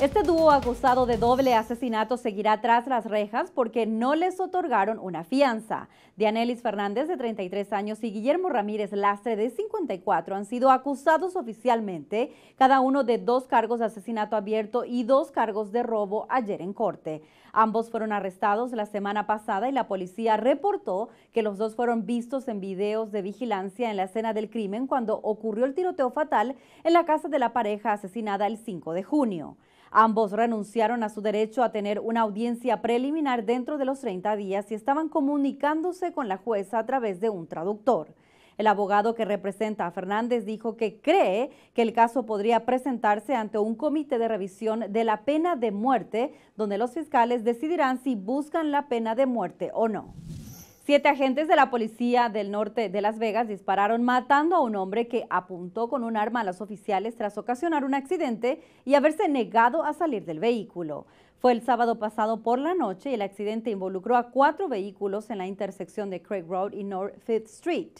Este dúo acusado de doble asesinato seguirá tras las rejas porque no les otorgaron una fianza. Dianelis Fernández, de 33 años, y Guillermo Ramírez Lastre, de 54, han sido acusados oficialmente, cada uno de dos cargos de asesinato abierto y dos cargos de robo ayer en corte. Ambos fueron arrestados la semana pasada y la policía reportó que los dos fueron vistos en videos de vigilancia en la escena del crimen cuando ocurrió el tiroteo fatal en la casa de la pareja asesinada el 5 de junio. Ambos renunciaron a su derecho a tener una audiencia preliminar dentro de los 30 días y estaban comunicándose con la jueza a través de un traductor. El abogado que representa a Fernández dijo que cree que el caso podría presentarse ante un comité de revisión de la pena de muerte, donde los fiscales decidirán si buscan la pena de muerte o no. Siete agentes de la policía del norte de Las Vegas dispararon matando a un hombre que apuntó con un arma a los oficiales tras ocasionar un accidente y haberse negado a salir del vehículo. Fue el sábado pasado por la noche y el accidente involucró a cuatro vehículos en la intersección de Craig Road y North Fifth Street.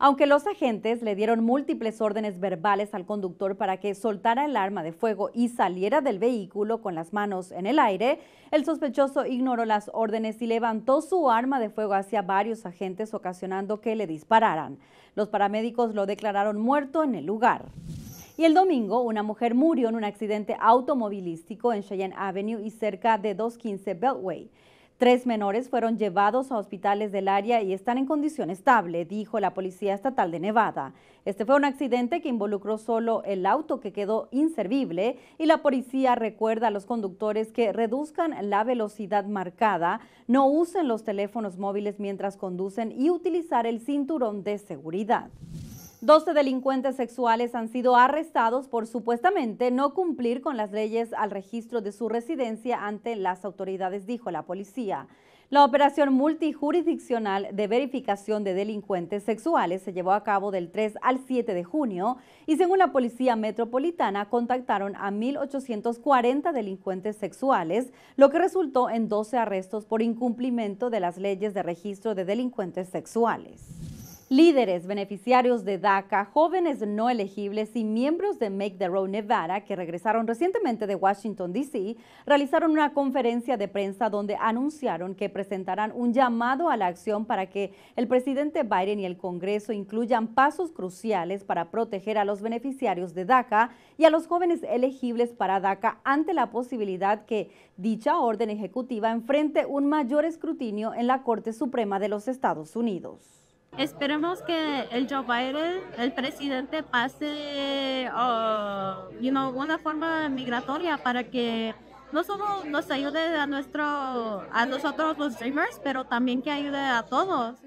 Aunque los agentes le dieron múltiples órdenes verbales al conductor para que soltara el arma de fuego y saliera del vehículo con las manos en el aire, el sospechoso ignoró las órdenes y levantó su arma de fuego hacia varios agentes ocasionando que le dispararan. Los paramédicos lo declararon muerto en el lugar. Y el domingo, una mujer murió en un accidente automovilístico en Cheyenne Avenue y cerca de 215 Beltway. Tres menores fueron llevados a hospitales del área y están en condición estable, dijo la Policía Estatal de Nevada. Este fue un accidente que involucró solo el auto que quedó inservible y la policía recuerda a los conductores que reduzcan la velocidad marcada, no usen los teléfonos móviles mientras conducen y utilizar el cinturón de seguridad. 12 delincuentes sexuales han sido arrestados por supuestamente no cumplir con las leyes al registro de su residencia ante las autoridades, dijo la policía. La operación multijurisdiccional de verificación de delincuentes sexuales se llevó a cabo del 3 al 7 de junio y según la Policía Metropolitana contactaron a 1.840 delincuentes sexuales, lo que resultó en 12 arrestos por incumplimiento de las leyes de registro de delincuentes sexuales. Líderes, beneficiarios de DACA, jóvenes no elegibles y miembros de Make the Road Nevada que regresaron recientemente de Washington, D.C., realizaron una conferencia de prensa donde anunciaron que presentarán un llamado a la acción para que el presidente Biden y el Congreso incluyan pasos cruciales para proteger a los beneficiarios de DACA y a los jóvenes elegibles para DACA ante la posibilidad que dicha orden ejecutiva enfrente un mayor escrutinio en la Corte Suprema de los Estados Unidos. Esperemos que el Joe Biden, el presidente, pase uh, una forma migratoria para que no solo nos ayude a, nuestro, a nosotros los dreamers, pero también que ayude a todos.